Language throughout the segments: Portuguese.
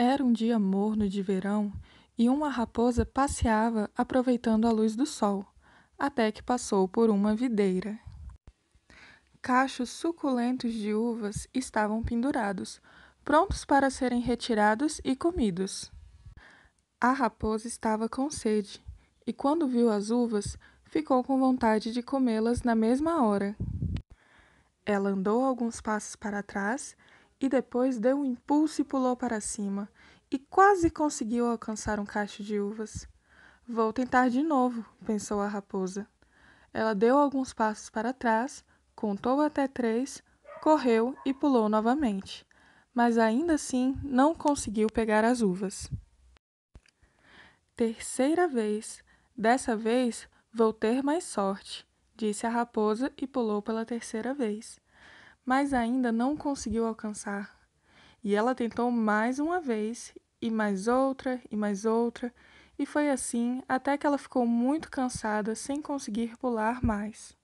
Era um dia morno de verão e uma raposa passeava aproveitando a luz do sol, até que passou por uma videira. Cachos suculentos de uvas estavam pendurados, prontos para serem retirados e comidos. A raposa estava com sede e, quando viu as uvas, ficou com vontade de comê-las na mesma hora. Ela andou alguns passos para trás e depois deu um impulso e pulou para cima, e quase conseguiu alcançar um cacho de uvas. Vou tentar de novo, pensou a raposa. Ela deu alguns passos para trás, contou até três, correu e pulou novamente, mas ainda assim não conseguiu pegar as uvas. Terceira vez. Dessa vez vou ter mais sorte, disse a raposa e pulou pela terceira vez mas ainda não conseguiu alcançar. E ela tentou mais uma vez, e mais outra, e mais outra, e foi assim até que ela ficou muito cansada sem conseguir pular mais.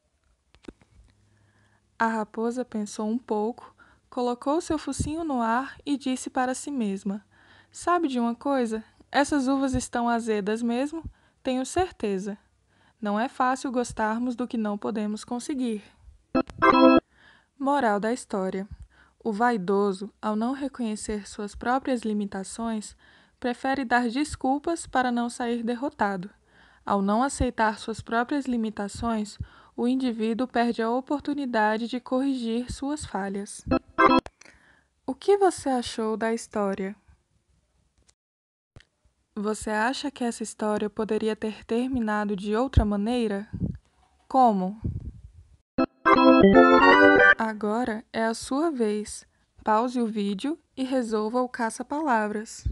A raposa pensou um pouco, colocou seu focinho no ar e disse para si mesma: Sabe de uma coisa? Essas uvas estão azedas mesmo, tenho certeza. Não é fácil gostarmos do que não podemos conseguir. Moral da história: o vaidoso, ao não reconhecer suas próprias limitações, prefere dar desculpas para não sair derrotado. Ao não aceitar suas próprias limitações, o indivíduo perde a oportunidade de corrigir suas falhas. O que você achou da história? Você acha que essa história poderia ter terminado de outra maneira? Como? Agora é a sua vez. Pause o vídeo e resolva o caça-palavras.